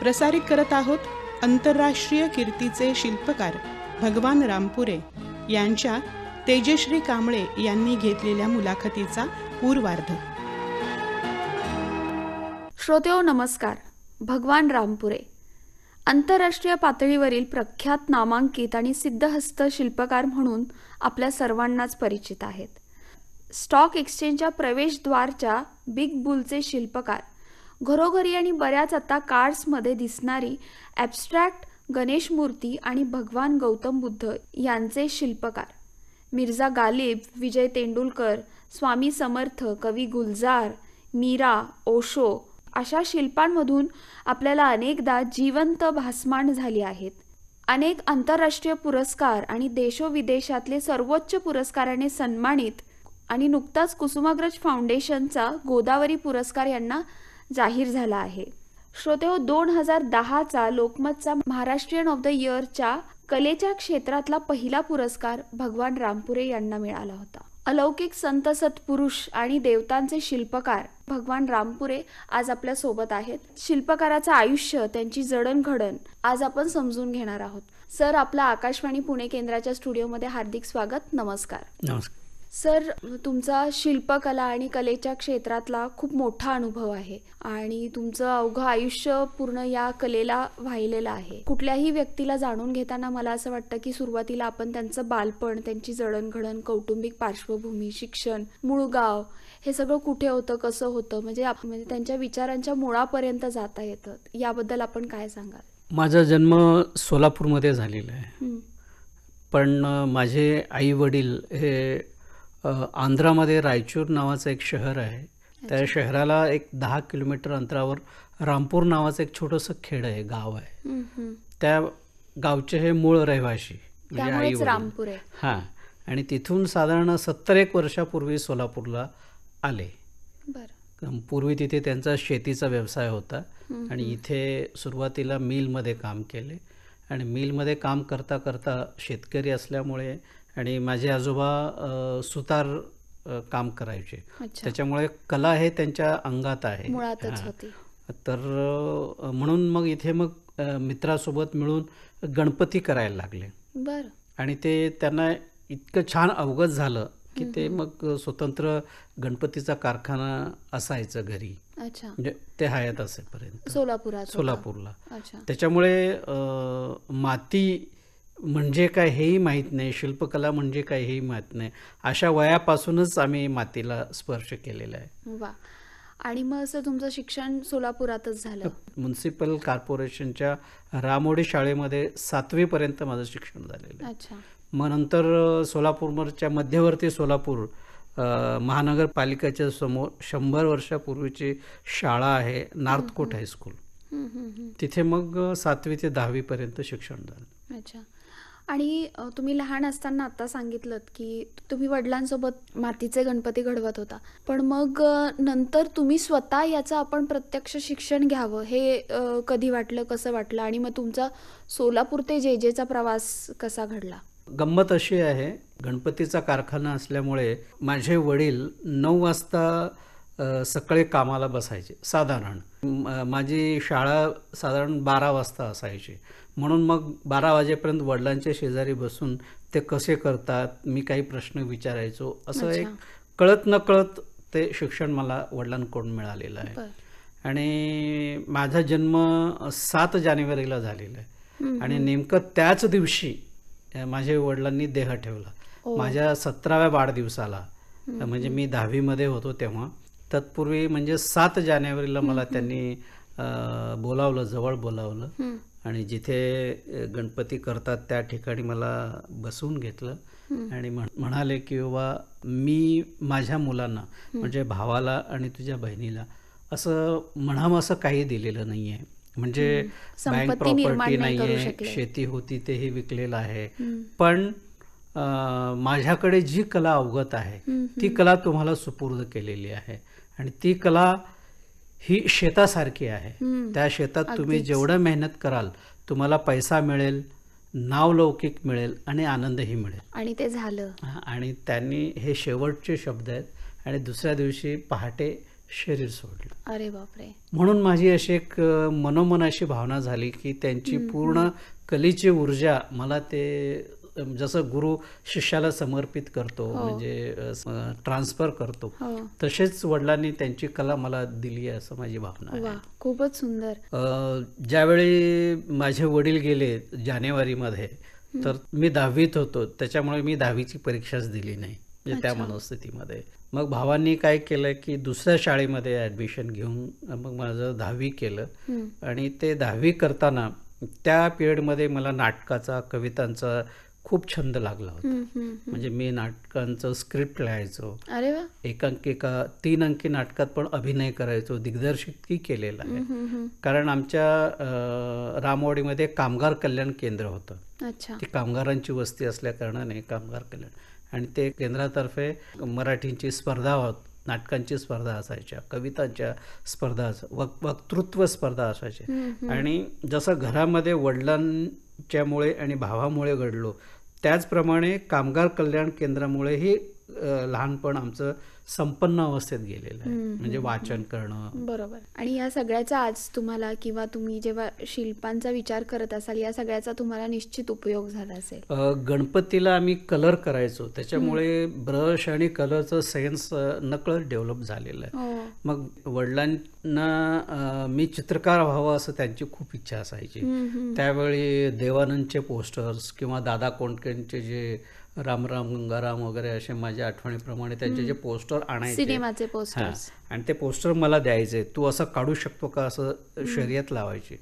प्रसारित करत आहोत आंतरराष्ट्रीय कीर्तीचे शिल्पकार भगवान रामपुरे यांच्या तेजश्री कांबळे यांनी घेतलेल्या मुलाखतीचा पूर्वार्ध श्रोतेओ नमस्कार भगवान रामपुरे आंतरराष्ट्रीय पातळीवरील प्रख्यात नामांकित आणि सिद्धहस्त शिल्पकार म्हणून आपल्या सर्वांनाच परिचित आहेत स्टॉक एक्सचेंजच्या प्रवेशद्वारच्या बिग बुलचे शिल्पकार घरोघरी आणि बऱ्याच आता कार्ड्समध्ये दिसणारी ॲबस्ट्रॅक्ट गणेश मूर्ती आणि भगवान गौतम बुद्ध यांचे शिल्पकार मिर्झा गालिब विजय तेंडुलकर स्वामी समर्थ कवी गुलजार मीरा ओशो अशा शिल्पांमधून आपल्याला अनेकदा जिवंत भासमान झाली आहेत अनेक आंतरराष्ट्रीय पुरस्कार आणि देशोविदेशातले सर्वोच्च पुरस्काराने सन्मानित आणि नुकताच कुसुमाग्रज फाउंडेशनचा गोदावरी पुरस्कार यांना जाहीर झाला आहे श्रोते हो दोन हजार दहाचा लोकमतचा महाराष्ट्रीयन ऑफ द इयरच्या कलेच्या क्षेत्रातला पहिला पुरस्कार भगवान रामपुरे यांना मिळाला होता अलौकिक संत सत्पुरुष आणि देवतांचे शिल्पकार भगवान रामपुरे आज आपल्या सोबत आहेत शिल्पकाराचं आयुष्य त्यांची जडणघडण आज आपण समजून घेणार आहोत सर आपला आकाशवाणी पुणे केंद्राच्या स्टुडिओमध्ये हार्दिक स्वागत नमस्कार नमस्कार सर तुमचा शिल्पकला आणि कलेच्या क्षेत्रातला खूप मोठा अनुभव आहे आणि तुमचं अवघं आयुष्य पूर्ण या कलेला वाहिलेलं आहे कुठल्याही व्यक्तीला जाणून घेताना मला असं वाटतं की सुरुवातीला आपण त्यांचं बालपण त्यांची जडणघडण कौटुंबिक पार्श्वभूमी शिक्षण मूळ गाव हे सगळं कुठे होतं कसं होतं म्हणजे म्हणजे त्यांच्या विचारांच्या मुळापर्यंत जाता येतं याबद्दल आपण काय सांगाल माझा जन्म सोलापूरमध्ये झालेला आहे पण माझे आई वडील हे आंध्रामध्ये रायचूर नावाचं एक शहर आहे त्या शहराला एक दहा किलोमीटर अंतरावर रामपूर नावाचं एक छोटंसं खेड आहे गाव आहे त्या गावचे हे मूळ रहिवाशी म्हणजे आई हां आणि तिथून साधारण सत्तर एक वर्षापूर्वी सोलापूरला आले पूर्वी तिथे त्यांचा शेतीचा व्यवसाय होता आणि इथे सुरुवातीला मिलमध्ये काम केले आणि मिलमध्ये काम करता करता शेतकरी असल्यामुळे आणि माझे आजोबा सुतार काम करायचे त्याच्यामुळे कला हे त्यांच्या अंगात आहे तर म्हणून मग इथे मग मित्रासोबत मिळून गणपती करायला लागले बर आणि ते त्यांना इतकं छान अवगत झालं की ते मग स्वतंत्र गणपतीचा कारखाना असायचं घरी म्हणजे ते हयात असेपर्यंत सोलापूर सोलापूरला त्याच्यामुळे माती म्हणजे काय हेही माहीत नाही शिल्पकला म्हणजे काय हेही माहीत नाही अशा वयापासूनच आम्ही मातीला स्पर्श केलेला आहे आणि मग असं तुमचं शिक्षण सोलापुरातच झालं म्युन्सिपल कॉर्पोरेशनच्या रामोडी शाळेमध्ये सातवीपर्यंत माझं शिक्षण झालेलं अच्छा मग नंतर सोलापूरच्या मध्यवर्ती सोलापूर महानगरपालिकेच्या समोर शंभर वर्षापूर्वीची शाळा आहे नॉर्थकोट हायस्कूल तिथे मग सातवी ते पर्यंत शिक्षण झालं अच्छा आणि तुम्ही लहान असताना आता सांगितलं की तुम्ही वडिलांसोबत मातीचे गणपती घडवत होता पण मग नंतर तुम्ही स्वतः याचं आपण प्रत्यक्ष शिक्षण घ्यावं हे कधी वाटलं कसं वाटलं आणि मग तुमचा सोलापूर ते जे जेचा प्रवास कसा घडला गंमत अशी आहे गणपतीचा कारखाना असल्यामुळे माझे वडील नऊ वाजता सकाळी कामाला बसायचे साधारण माझी शाळा साधारण बारा वाजता असायची म्हणून मग बारा वाजेपर्यंत वडिलांच्या शेजारी बसून ते कसे करतात मी काही प्रश्न विचारायचो असं एक कळत न कळत ते शिक्षण मला वडिलांकडून मिळालेलं आहे आणि माझा जन्म सात जानेवारीला झालेला आहे आणि नेमकं त्याच दिवशी माझ्या वडिलांनी देह ठेवला माझ्या सतराव्या वाढदिवसाला म्हणजे मी दहावीमध्ये होतो तेव्हा तत्पूर्वी म्हणजे सात जानेवारीला मला त्यांनी बोलावलं जवळ बोलावलं आणि जिथे गणपती करतात त्या ठिकाणी मला बसवून घेतलं आणि म्हणाले की बाबा मी माझ्या मुलांना म्हणजे भावाला आणि तुझ्या बहिणीला असं म्हणावं असं काही दिलेलं नाहीये म्हणजे बँक प्रॉपर्टी नाहीये शेती होती तेही विकलेलं आहे पण माझ्याकडे जी कला अवगत आहे ती कला तुम्हाला सुपूर्द केलेली आहे आणि ती कला ही शेतासारखी आहे त्या शेतात तुम्ही जेवढं मेहनत कराल तुम्हाला पैसा मिळेल नावलौकिक मिळेल आणि आनंदही मिळेल आणि ते झालं आणि त्यांनी हे शेवटचे शब्द आहेत आणि दुसऱ्या दिवशी पहाटे शरीर सोडलं अरे बापरे म्हणून माझी अशी एक मनोमन अशी भावना झाली की त्यांची पूर्ण कलीची ऊर्जा मला ते जसं गुरु शिष्याला समर्पित करतो हो. म्हणजे ट्रान्सफर करतो हो. तसेच वडिलांनी त्यांची कला मला दिली आहे असं माझी भावना खूपच सुंदर ज्यावेळी माझे वडील गेले जानेवारीमध्ये तर मी दहावीत होतो त्याच्यामुळे मी दहावीची परीक्षाच दिली नाही म्हणजे त्या मनस्थितीमध्ये मग भावांनी काय केलं की दुसऱ्या शाळेमध्ये ऍडमिशन घेऊन मग माझं दहावी केलं आणि ते दहावी करताना त्या पिरियडमध्ये मला नाटकाचा कवितांचा खूप छंद लागला होता म्हणजे मी नाटकांचं स्क्रिप्ट लिहायचो एकांकिका तीन अंकी नाटकात पण अभिनय करायचो दिग्दर्शितकी केलेला आहे कारण आमच्या रामवाडीमध्ये कामगार कल्याण केंद्र होतं ती कामगारांची वस्ती असल्या कारणाने कामगार कल्याण आणि ते केंद्रातर्फे मराठींची स्पर्धा होत नाटकांची स्पर्धा असायच्या कवितांच्या स्पर्धा वक्तृत्व स्पर्धा असायच्या आणि जसं घरामध्ये वडिलां च्यामुळे आणि भावामुळे घडलो त्याचप्रमाणे कामगार कल्याण केंद्रामुळेही लहानपण आमचं संपन्न अवस्थेत गेलेलं आहे म्हणजे वाचन करणं बरोबर आणि या सगळ्याचा आज तुम्हाला किंवा तुम्ही जेव्हा शिल्पांचा विचार करत असाल या सगळ्याचा तुम्हाला निश्चित उपयोग झाला असेल गणपतीला आम्ही कलर करायचो त्याच्यामुळे ब्रश आणि कलरचं सेन्स नकळत डेव्हलप झालेलं आहे हो. मग वडिलांना मी चित्रकार व्हावं असं त्यांची खूप इच्छा असायची त्यावेळी देवानंदचे पोस्टर्स किंवा दादा कोंडकेंचे जे राम राम गंगाराम वगैरे असे माझ्या आठवणीप्रमाणे त्यांचे जे पोस्टर आणायचे सिनेमाचे पोस्टर आणि ते पोस्टर मला द्यायचे तू असं काढू शकतो का असं शर्यत लावायची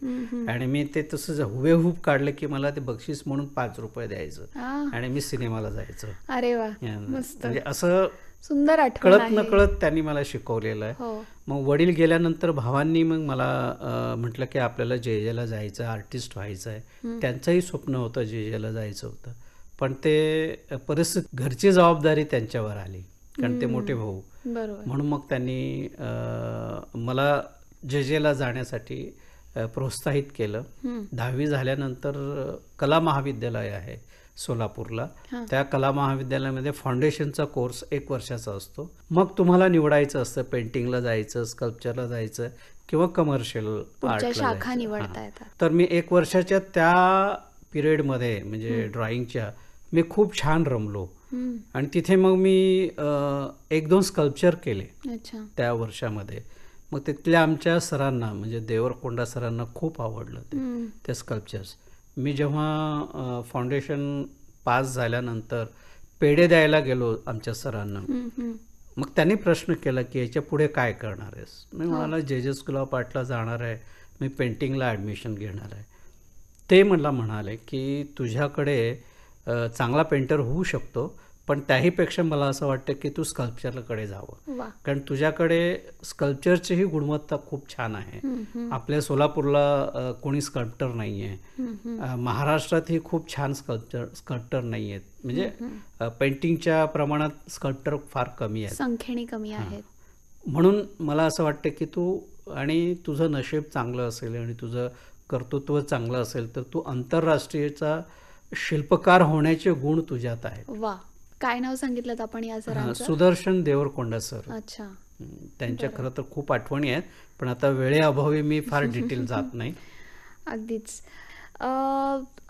आणि मी ते तसं हुबेहूब काढले की मला ते बक्षीस म्हणून पाच रुपये द्यायचं आणि मी सिनेमाला जायचं अरे म्हणजे असं सुंदर कळत न कळत त्यांनी मला शिकवलेलं आहे हो. मग वडील गेल्यानंतर भावांनी मग मला म्हटलं की आपल्याला जे जेला जायचं आर्टिस्ट व्हायचं आहे त्यांचंही स्वप्न होतं जे जेला जायचं होतं पण ते परिस्थिती घरची जबाबदारी त्यांच्यावर आली कारण ते मोठे भाऊ म्हणून मग त्यांनी मला जजेला जाण्यासाठी प्रोत्साहित केलं दहावी झाल्यानंतर कला महाविद्यालय आहे सोलापूरला त्या कला महाविद्यालयामध्ये फाउंडेशनचा कोर्स एक वर्षाचा असतो मग तुम्हाला निवडायचं असतं पेंटिंगला जायचं स्कल्पचरला जायचं किंवा कमर्शियल शाखा निवडता तर मी एक वर्षाच्या त्या पिरियडमध्ये म्हणजे ड्रॉइंगच्या मी खूप छान रमलो आणि तिथे मग मी एक दोन स्कल्पचर केले त्या वर्षामध्ये मग तिथल्या आमच्या सरांना म्हणजे देवरकोंडा सरांना खूप आवडलं ते त्या स्कल्पचर्स मी जेव्हा फाउंडेशन पास झाल्यानंतर पेढे द्यायला गेलो आमच्या सरांना मग त्यांनी प्रश्न केला की याच्या पुढे काय करणार आहेस मी हो. म्हणाला जे जे स्कूल ऑफ आर्टला जाणार आहे मी पेंटिंगला ॲडमिशन घेणार आहे ते मला म्हणाले की तुझ्याकडे चांगला पेंटर होऊ शकतो पण त्याहीपेक्षा मला असं वाटतं की तू स्कल्पचरकडे जावं कारण तुझ्याकडे स्कल्पचरचीही गुणवत्ता खूप छान आहे आपल्या सोलापूरला कोणी स्कल्प्टर नाही आहे महाराष्ट्रात ही खूप छान स्कल्पचर स्कल्प्टर नाही आहेत म्हणजे पेंटिंगच्या प्रमाणात स्कल्प्टर फार कमी आहे संख्येने कमी आहेत म्हणून मला असं वाटतं की तू आणि तुझं नशेब चांगलं असेल आणि तुझं कर्तृत्व चांगलं असेल तर तू आंतरराष्ट्रीयचा शिल्पकार होण्याचे गुण तुझ्यात आहेत वा काय नाव सांगितलं आपण या सर सुदर्शन देवरकोंडा सर अच्छा त्यांच्या खरं तर खूप आठवणी आहेत पण आता वेळेअभावी मी फार डिटेल जात नाही अगदीच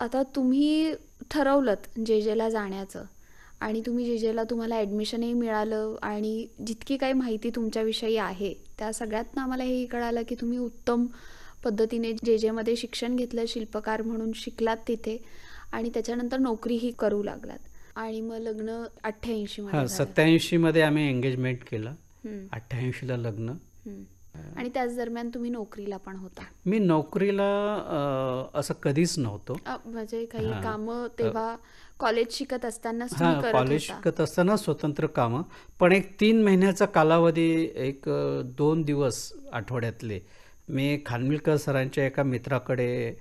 आता तुम्ही ठरवलं जेजेला जाण्याचं आणि तुम्ही जेजेला तुम्हाला ऍडमिशनही मिळालं आणि जितकी काही माहिती तुमच्याविषयी आहे त्या सगळ्यात आम्हाला हे कळालं की तुम्ही उत्तम पद्धतीने जे जेमध्ये शिक्षण घेतलं शिल्पकार म्हणून शिकलात तिथे आणि त्याच्यानंतर नोकरीही करू लागलात आणि मग लग्न अठ्ठ्याऐंशी सत्याऐंशी मध्ये आम्ही एंगेजमेंट केलं अठ्ठ्याऐंशी ला लग्न आणि त्याच दरम्यान तुम्ही नोकरीला पण होता मी नोकरीला असं कधीच नव्हतो म्हणजे काही काम तेव्हा कॉलेज शिकत असताना कॉलेज शिकत असताना स्वतंत्र काम पण एक तीन महिन्याचा कालावधी एक दोन दिवस आठवड्यातले मी खानविलकर सरांच्या एका मित्राकडे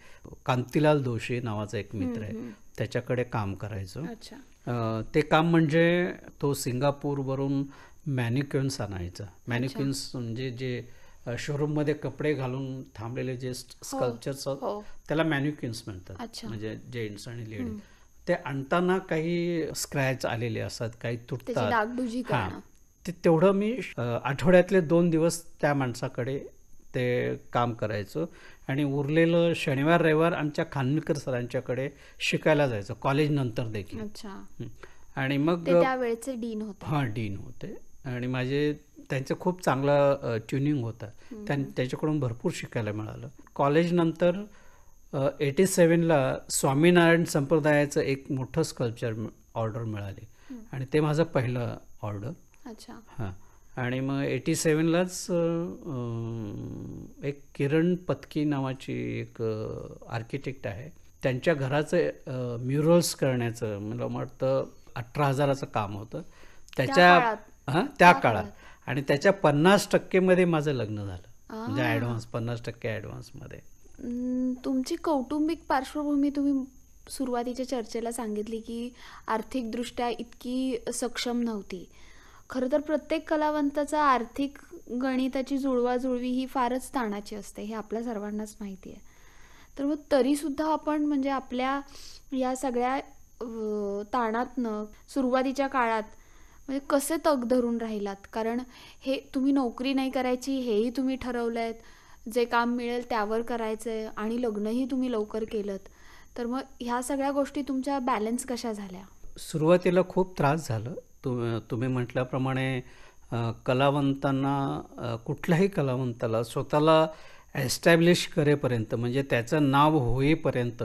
कांतीलाल दोशी नावाचा एक मित्र आहे त्याच्याकडे काम करायचो ते काम म्हणजे तो सिंगापूरवरून मॅनिक्युन्स आणायचा मॅनिक्युन्स म्हणजे जे शोरूममध्ये कपडे घालून थांबलेले जे हो, स्कल्पचर्स हो. त्याला मॅन्युक्युन्स म्हणतात म्हणजे जेंट्स आणि लेडीज ते आणताना काही स्क्रॅच आलेले असतात काही तुटतात काम तेवढं मी आठवड्यातले दोन दिवस त्या माणसाकडे ते काम करायचो आणि उरलेलं शनिवार रविवार आमच्या खानविलकर सरांच्याकडे शिकायला जायचं कॉलेज नंतर देखील आणि मग त्यावेळेचे डीन होते हां डीन होते आणि माझे त्यांचं खूप चांगलं ट्युनिंग होतं त्यां त्याच्याकडून भरपूर शिकायला मिळालं कॉलेज नंतर एटी सेवनला स्वामीनारायण संप्रदायाचं एक मोठं स्कल्पचर ऑर्डर मिळाली आणि ते माझं पहिलं ऑर्डर अच्छा हां आणि मग एटी सेवनलाच एक किरण पत्की नावाची एक आर्किटेक्ट आहे त्यांच्या घराचं म्युरल्स करण्याचं मला वाटतं अठरा हजाराचं काम होतं त्याच्या हां त्या काळात आणि त्याच्या पन्नास टक्केमध्ये माझं लग्न झालं म्हणजे ॲडव्हान्स पन्नास टक्के ॲडव्हान्समध्ये तुमची कौटुंबिक पार्श्वभूमी तुम्ही सुरुवातीच्या चर्चेला सांगितली की आर्थिकदृष्ट्या इतकी सक्षम नव्हती खरं तर प्रत्येक कलावंताचा आर्थिक गणिताची जुळवाजुळवी ही फारच ताणाची असते हे आपल्या सर्वांनाच माहिती आहे तर मग तरीसुद्धा आपण म्हणजे आपल्या या सगळ्या ताणातनं सुरुवातीच्या काळात म्हणजे कसे तग धरून राहिलात कारण हे तुम्ही नोकरी नाही करायची हेही तुम्ही ठरवलंय जे काम मिळेल त्यावर करायचं आहे आणि लग्नही तुम्ही लवकर केलं तर मग ह्या सगळ्या गोष्टी तुमच्या बॅलन्स कशा झाल्या सुरुवातीला खूप त्रास झाला तु तुम्ही म्हटल्याप्रमाणे कलावंतांना कुठल्याही कलावंताला स्वतःला एस्टॅब्लिश करेपर्यंत म्हणजे त्याचं नाव होईपर्यंत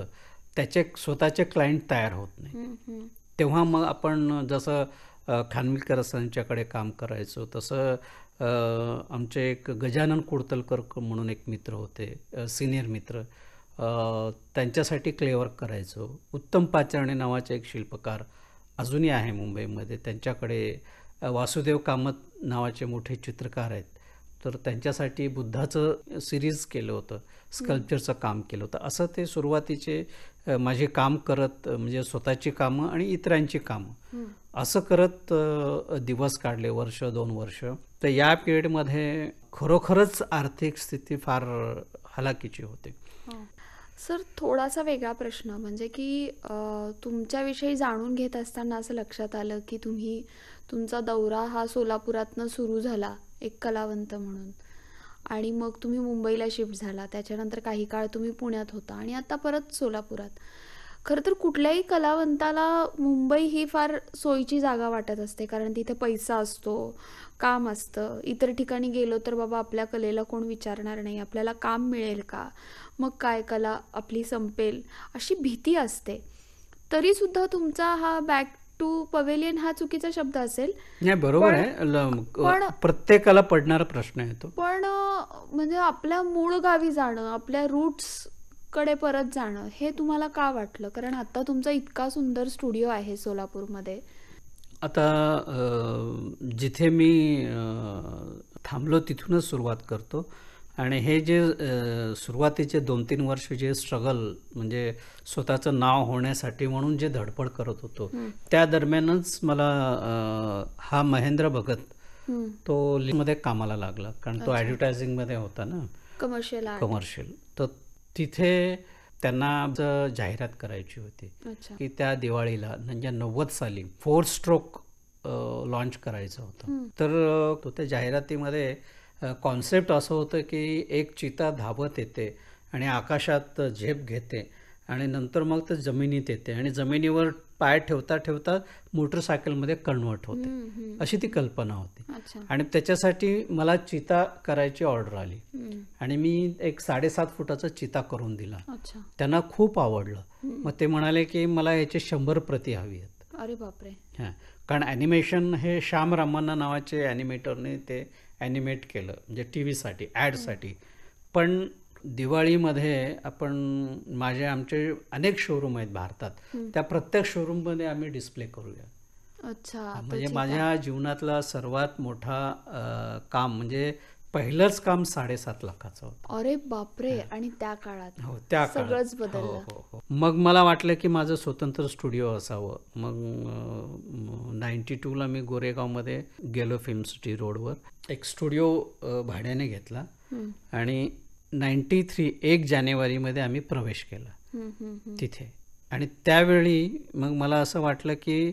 त्याचे स्वतःचे क्लायंट तयार होत नाही तेव्हा मग आपण जसं खानविलकर सरांच्याकडे काम करायचो तसं आमचे एक गजानन कुडतलकर म्हणून एक मित्र होते सिनियर मित्र त्यांच्यासाठी क्लेवर्क करायचो उत्तम पाचरणे नावाचे एक शिल्पकार अजूनही आहे मुंबईमध्ये त्यांच्याकडे वासुदेव कामत नावाचे मोठे चित्रकार आहेत तर त्यांच्यासाठी बुद्धाचं सिरीज केलं होतं स्कल्पचरचं काम केलं होतं असं ते सुरुवातीचे माझे काम करत म्हणजे स्वतःची कामं आणि इतरांची कामं असं करत दिवस काढले वर्ष दोन वर्ष तर या पिरियडमध्ये खरोखरच आर्थिक स्थिती फार हलाकीची होती सर थोडासा वेगळा प्रश्न म्हणजे की तुमच्याविषयी जाणून घेत असताना असं लक्षात आलं की तुम्ही तुमचा दौरा हा सोलापुरातनं सुरू झाला एक कलावंत म्हणून आणि मग तुम्ही मुंबईला शिफ्ट झाला त्याच्यानंतर काही काळ तुम्ही पुण्यात होता आणि आता परत सोलापुरात खरं तर कुठल्याही कलावंताला मुंबई ही फार सोयीची जागा वाटत असते कारण तिथे पैसा असतो काम असतं इतर ठिकाणी गेलो तर बाबा आपल्या कलेला कोण विचारणार नाही आपल्याला काम मिळेल का मग काय कला आपली संपेल अशी भीती असते तरी सुद्धा तुमचा हा बॅक टू पवेलियन हा चुकीचा शब्द असेल नाही बरोबर आहे पण प्रत्येकाला पडणारा प्रश्न येतो पण म्हणजे आपल्या मूळ गावी जाणं आपल्या रूट्स कडे परत जाणं हे तुम्हाला का वाटलं कारण आता तुमचा इतका सुंदर स्टुडिओ आहे सोलापूरमध्ये आता जिथे मी थांबलो तिथूनच सुरुवात करतो आणि हे जे सुरुवातीचे दोन तीन वर्ष जे स्ट्रगल म्हणजे स्वतःचं नाव होण्यासाठी म्हणून जे धडपड करत होतो त्या दरम्यानच मला हा महेंद्र भगत तो मध्ये कामाला लागला कारण तो मध्ये होता ना कमर्शियल कमर्शियल तिथे त्यांना जाहिरात करायची होती की त्या दिवाळीला म्हणजे नव्वद साली फोर स्ट्रोक लॉन्च करायचं होतं तर तो त्या जाहिरातीमध्ये कॉन्सेप्ट असं होतं की एक चिता धावत येते आणि आकाशात झेप घेते आणि नंतर मग ते जमिनीत येते आणि जमिनीवर पाय ठेवता ठेवता मोटरसायकलमध्ये कन्वर्ट होते अशी ती कल्पना होती आणि त्याच्यासाठी मला चिता करायची ऑर्डर आली आणि मी एक साडेसात फुटाचा चिता करून दिला त्यांना खूप आवडलं मग ते म्हणाले की मला याचे शंभर प्रती हवी आहेत अरे बापरे कारण अॅनिमेशन हे श्याम रामांना नावाचे अॅनिमेटरने ते ॲनिमेट केलं म्हणजे टी व्हीसाठी ॲडसाठी पण दिवाळीमध्ये आपण माझे आमचे अनेक शोरूम आहेत भारतात त्या प्रत्येक शोरूममध्ये आम्ही डिस्प्ले करूया अच्छा म्हणजे माझ्या जीवनातला सर्वात मोठा काम म्हणजे पहिलंच काम साडेसात लाखाचं होतं अरे बापरे आणि त्या काळात हो त्या सगळंच हो, बदल हो, हो. मग मला वाटलं की माझं स्वतंत्र स्टुडिओ असावं मग नाईन्टी ला मी गोरेगाव मध्ये गेलो फिल्म सिटी रोडवर एक स्टुडिओ भाड्याने घेतला आणि नाईन्टी थ्री एक जानेवारीमध्ये आम्ही प्रवेश केला तिथे आणि त्यावेळी मग मला असं वाटलं की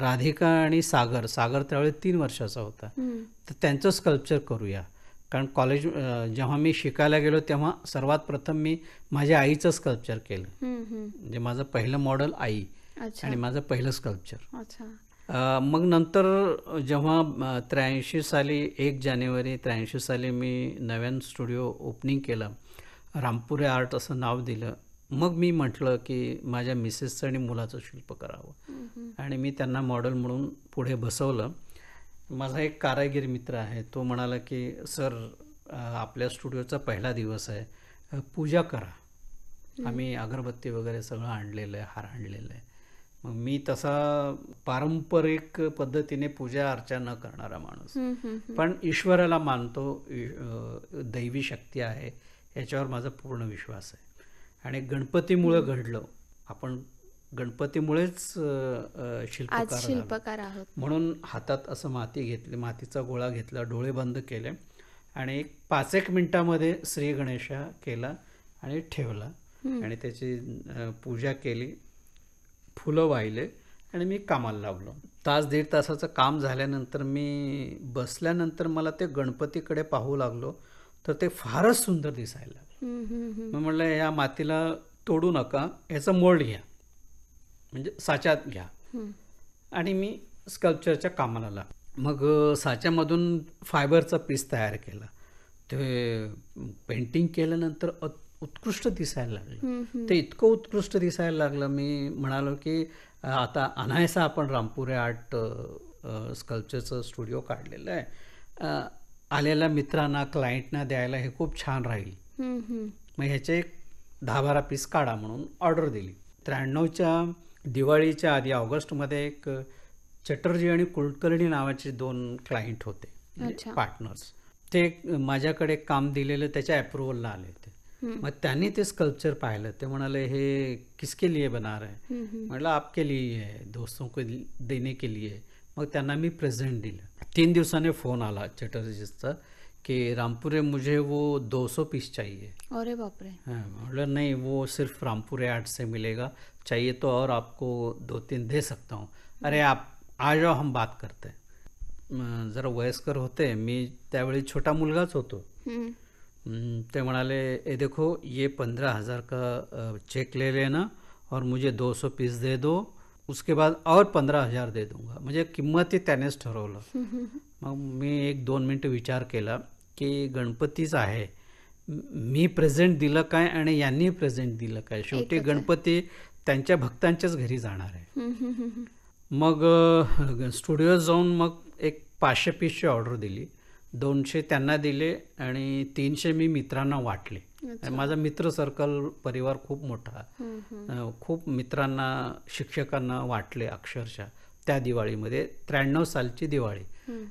राधिका आणि सागर सागर त्यावेळी तीन वर्षाचा होता तर त्यांचं स्कल्पचर करूया कारण कॉलेज जेव्हा मी शिकायला गेलो तेव्हा सर्वात प्रथम मी माझ्या आईचं स्कल्पचर केलं म्हणजे माझं पहिलं मॉडेल आई आणि माझं पहिलं स्कल्पचर मग नंतर जेव्हा त्र्याऐंशी साली एक जानेवारी त्र्याऐंशी साली मी नव्यान स्टुडिओ ओपनिंग केलं रामपुरे आर्ट असं नाव दिलं मग मी म्हटलं की माझ्या मिसेसचं आणि मुलाचं शिल्प करावं आणि मी त्यांना मॉडेल म्हणून पुढे बसवलं माझा एक कारागीर मित्र आहे तो म्हणाला की सर आपल्या स्टुडिओचा पहिला दिवस आहे पूजा करा आम्ही अगरबत्ती वगैरे सगळं आणलेलं आहे हार आणलेलं आहे मग मी तसा पारंपरिक पद्धतीने पूजा अर्चा न करणारा माणूस पण ईश्वराला मानतो दैवी शक्ती आहे याच्यावर माझा पूर्ण विश्वास आहे आणि गणपतीमुळं घडलं आपण गणपतीमुळेच शिल्पकार शिल्पकार म्हणून हातात असं माती घेतली मातीचा गोळा घेतला डोळे बंद केले आणि पाच एक मिनिटामध्ये श्री गणेशा केला आणि ठेवला आणि त्याची पूजा केली फुलं वाहिले आणि मी कामाला लागलो तास दीड तासाचं काम झाल्यानंतर मी बसल्यानंतर मला ते गणपतीकडे पाहू लागलो तर ते फारच सुंदर दिसायला मग म्हटलं या मातीला तोडू नका याचा मोल्ड घ्या म्हणजे साच्यात घ्या आणि मी स्कल्पचरच्या कामाला लाग मग साच्यामधून फायबरचा पीस तयार केला ते पेंटिंग केल्यानंतर उत्कृष्ट दिसायला लागले ते इतकं उत्कृष्ट दिसायला लागलं मी म्हणालो की आता अनायसा आपण रामपुरे आर्ट स्कल्पचरचं स्टुडिओ काढलेलं आहे आलेल्या मित्रांना क्लायंटना द्यायला हे खूप छान राहील मग ह्याचे एक दहा बारा पीस काढा म्हणून ऑर्डर दिली त्र्याण्णवच्या दिवाळीच्या आधी ऑगस्टमध्ये एक चटर्जी आणि कुलकर्णी नावाचे दोन क्लायंट होते पार्टनर्स म्हणजे ते माझ्याकडे काम दिलेलं त्याच्या अप्रुव्हलला आले होते मग त्यांनी ते स्कल्पचर पाहिलं ते म्हणाले हे किसके लिए बना रहे म्हटलं आपके लिए है दोस्तों को देने के लिए मग त्यांना मी प्रेझेंट दिलं तीन दिवसाने फोन आला चटर्जीचा की रामपुरे मुझे वो 200 पीस चाहिए अरे बापरे म्हटलं नाही वो सिर्फ रामपुरे आर्ट से मिलेगा चाहिए तो और आपको दो तीन दे सकता हूँ अरे आप आ जाओ हम बात करते जरा वयस्कर होते मी त्यावेळी छोटा मुलगाच होतो ते म्हणाले हे देखो ये पंधरा हज़ार का चेक ले लेना और मुझे दो सौ पीस दे दो उसके बाद और पंधरा हजार दे दूंगा म्हणजे किंमतही त्यानेच ठरवलं मग मी एक दोन मिनटं विचार केला की गणपतीच आहे मी प्रेझेंट दिलं काय आणि यांनी प्रेझेंट दिलं काय शेवटी गणपती त्यांच्या भक्तांच्याच घरी जाणार आहे मग स्टुडिओ जाऊन मग एक पाचशे पीसची ऑर्डर दिली दोनशे त्यांना दिले आणि तीनशे मी मित्रांना वाटले माझा मित्र सर्कल परिवार खूप मोठा खूप मित्रांना शिक्षकांना वाटले अक्षरशः त्या दिवाळीमध्ये त्र्याण्णव सालची दिवाळी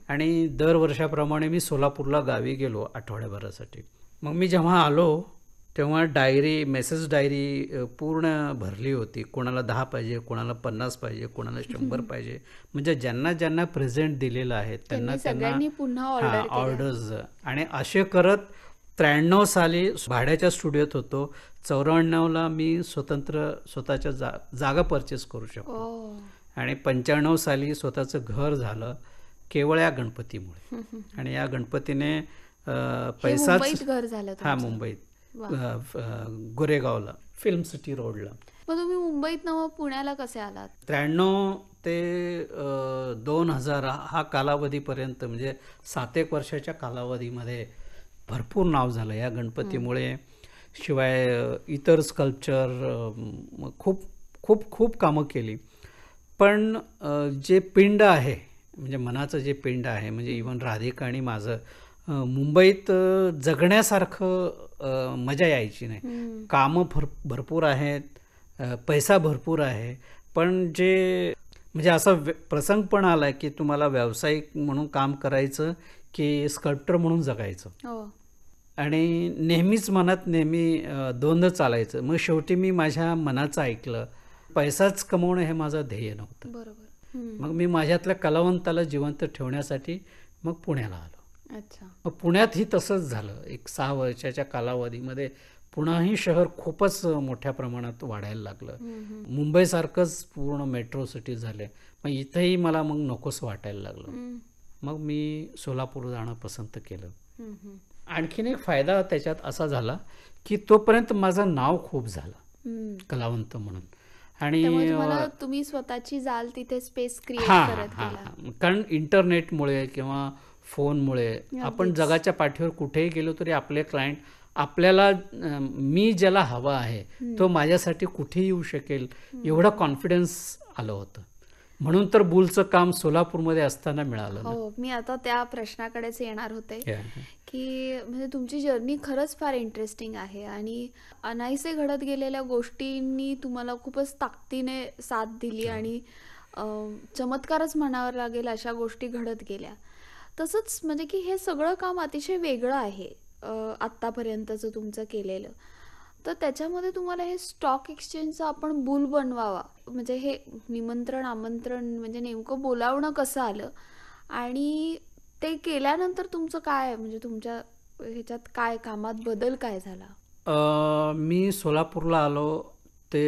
आणि दरवर्षाप्रमाणे मी सोलापूरला गावी गेलो आठवड्याभरासाठी मग मी जेव्हा आलो तेव्हा डायरी मेसेज डायरी पूर्ण भरली होती कोणाला दहा पाहिजे कोणाला पन्नास पाहिजे कोणाला शंभर पाहिजे म्हणजे ज्यांना ज्यांना प्रेझेंट दिलेलं आहे त्यांना त्यांना ऑर्डर्स आणि असे करत त्र्याण्णव साली भाड्याच्या स्टुडिओत होतो चौऱ्याण्णवला मी स्वतंत्र स्वतःच्या जा जागा परचेस करू शकतो आणि पंच्याण्णव साली स्वतःचं घर झालं केवळ या गणपतीमुळे आणि या गणपतीने पैसाच घर झालं हा मुंबईत गोरेगावला फिल्म सिटी रोडला मग तुम्ही मुंबईत मग पुण्याला कसे आलात त्र्याण्णव ते दोन हजार हा कालावधीपर्यंत म्हणजे सात एक वर्षाच्या कालावधीमध्ये भरपूर नाव झालं या गणपतीमुळे शिवाय इतर स्कल्पचर खूप खूप खूप कामं केली पण जे पिंड आहे म्हणजे मनाचं जे पिंड आहे म्हणजे इवन राधिका आणि माझं मुंबईत जगण्यासारखं मजा यायची नाही कामं भर भरपूर आहेत पैसा भरपूर आहे पण जे म्हणजे असा प्रसंग पण आला की तुम्हाला व्यावसायिक म्हणून काम करायचं की स्कल्प्टर म्हणून जगायचं हो. आणि नेहमीच मनात नेहमी द्वंद्व चालायचं मग शेवटी मी माझ्या मनाचं ऐकलं पैसाच कमवणं हे माझं ध्येय नव्हतं बरोबर मग मी माझ्यातल्या कलावंताला जिवंत ठेवण्यासाठी मग पुण्याला आलो मग पुण्यातही तसंच झालं एक सहा वर्षाच्या कालावधीमध्ये पुन्हाही शहर खूपच मोठ्या प्रमाणात वाढायला लागलं मुंबईसारखंच पूर्ण मेट्रो सिटी झाले मग इथेही मला मग नकोस वाटायला लागलं मग मी सोलापूर जाणं पसंत केलं आणखीन एक फायदा त्याच्यात असा झाला की तोपर्यंत माझं नाव खूप झालं कलावंत म्हणून आणि तुम्ही स्वतःची जाल तिथे स्पेस क्रिएट करत कारण इंटरनेटमुळे किंवा फोनमुळे आपण जगाच्या पाठीवर कुठेही गेलो तरी आपले क्लायंट आपल्याला मी ज्याला हवा आहे तो माझ्यासाठी कुठे येऊ शकेल एवढा कॉन्फिडन्स आलं होतं म्हणून तर बुलचं काम सोलापूरमध्ये असताना मिळालं हो मी आता त्या प्रश्नाकडेच येणार होते की म्हणजे तुमची जर्नी खरंच फार इंटरेस्टिंग आहे आणि अनायसे घडत गेलेल्या गोष्टींनी तुम्हाला खूपच ताकदीने साथ दिली आणि चमत्कारच म्हणावं लागेल अशा गोष्टी घडत गेल्या तसंच म्हणजे की हे सगळं काम अतिशय वेगळं आहे आत्तापर्यंतचं तुमचं केलेलं तर त्याच्यामध्ये तुम्हाला हे स्टॉक एक्सचेंजचं आपण बुल बनवावा म्हणजे हे निमंत्रण आमंत्रण म्हणजे नेमकं बोलावणं कसं आलं आणि ते केल्यानंतर तुमचं काय म्हणजे तुमच्या ह्याच्यात काय कामात बदल काय झाला मी सोलापूरला आलो ते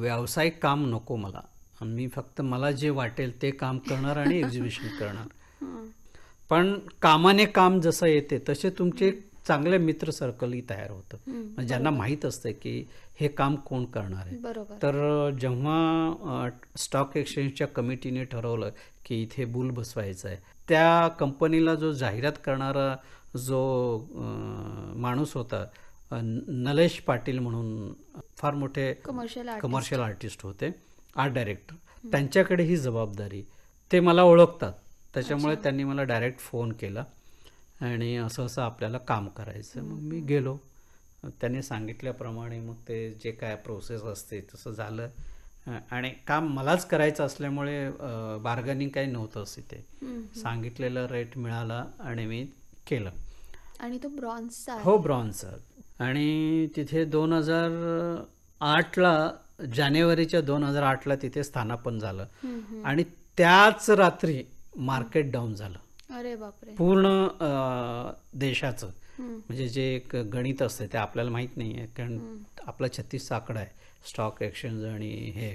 व्यावसायिक काम नको मला मी फक्त मला जे वाटेल ते काम करणार आणि एक्झिबिशन करणार पण कामाने काम जसं येते तसे तुमचे चांगले मित्र सर्कलही तयार होतं म्हणजे ज्यांना माहीत असतं की हे काम कोण करणार आहे तर जेव्हा स्टॉक एक्सचेंजच्या कमिटीने ठरवलं की इथे बुल बसवायचं आहे त्या कंपनीला जो जाहिरात करणारा जो माणूस होता नलेश पाटील म्हणून फार मोठे कमर्शियल कमर्शियल आर्टिस्ट होते आर्ट डायरेक्टर त्यांच्याकडे ही जबाबदारी ते मला ओळखतात त्याच्यामुळे त्यांनी मला डायरेक्ट फोन केला आणि असं असं आपल्याला काम करायचं मग मी गेलो त्यांनी सांगितल्याप्रमाणे मग ते जे काय प्रोसेस असते तसं झालं आणि काम मलाच करायचं असल्यामुळे बार्गनिंग काही नव्हतंच तिथे सांगितलेलं रेट मिळाला आणि मी केलं आणि तो ब्रॉन्झचा हो ब्रॉन्झचा आणि तिथे दोन हजार आठला जानेवारीच्या दोन हजार आठला तिथे स्थानापन झालं आणि त्याच रात्री मार्केट डाऊन झालं अरे बापरे पूर्ण देशाचं म्हणजे जे एक गणित असते ते आपल्याला माहित नाही आहे कारण आपला छत्तीस आकडा आहे स्टॉक एक्सचेंज आणि हे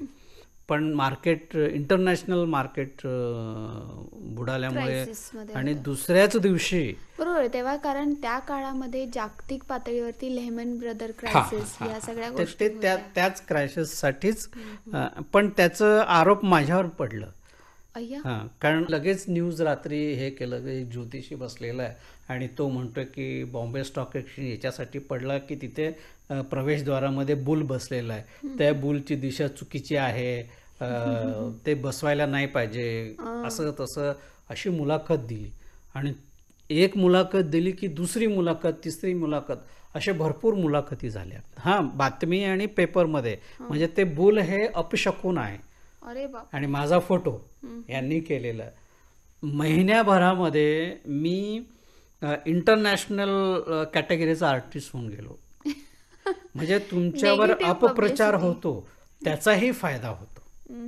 पण मार्केट इंटरनॅशनल मार्केट बुडाल्यामुळे आणि दुसऱ्याच दिवशी बरोबर तेव्हा कारण त्या काळामध्ये जागतिक पातळीवरती लेहमन ब्रदर क्रायसिस या सगळ्या गोष्टी त्याच साठीच पण त्याचं आरोप माझ्यावर पडलं हां कारण लगेच न्यूज रात्री हे केलं ज्योतिषी बसलेला आहे आणि तो म्हणतोय की बॉम्बे स्टॉक एक्सचेंज याच्यासाठी पडला की तिथे प्रवेशद्वारामध्ये बुल बसलेला आहे त्या बुलची दिशा चुकीची आहे ते बसवायला नाही पाहिजे असं तसं अशी मुलाखत दिली आणि एक मुलाखत दिली की दुसरी मुलाखत तिसरी मुलाखत असे भरपूर मुलाखती झाल्या हां बातमी आणि पेपरमध्ये म्हणजे ते बुल हे अपशकून आहे अरे आणि माझा फोटो यांनी केलेला महिन्याभरामध्ये मी इंटरनॅशनल कॅटेगरीचा आर्टिस्ट होऊन गेलो म्हणजे तुमच्यावर अपप्रचार होतो त्याचाही फायदा होतो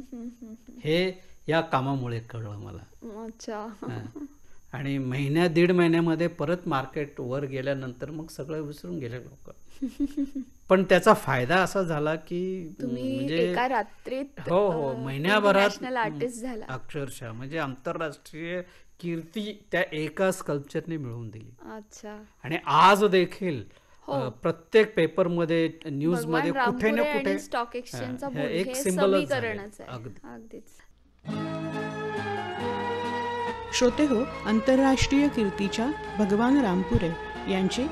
हे या कामामुळे कळलं मला अच्छा आणि महिन्या दीड महिन्यामध्ये परत मार्केट वर गेल्यानंतर मग सगळं विसरून गेले लोक पण त्याचा फायदा असा झाला की तुम्ही म्हणजे रात्रीत हो हो महिन्याभरात अक्षरशः म्हणजे आंतरराष्ट्रीय कीर्ती त्या एका स्कल्पचरने मिळवून दिली अच्छा आणि आज देखील हो. प्रत्येक पेपरमध्ये न्यूज मध्ये कुठे ना कुठे स्टॉक एक्सचेंज एक सिम्बल अगदीच श्रोते हो आंतरराष्ट्रीय कीर्तीच्या भगवान रामपुरे यांची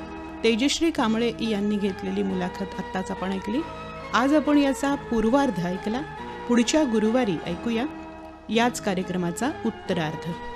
तेजश्री कांबळे यांनी घेतलेली मुलाखत आत्ताच आपण ऐकली आज आपण याचा पूर्वार्ध ऐकला पुढच्या गुरुवारी ऐकूया याच कार्यक्रमाचा उत्तरार्ध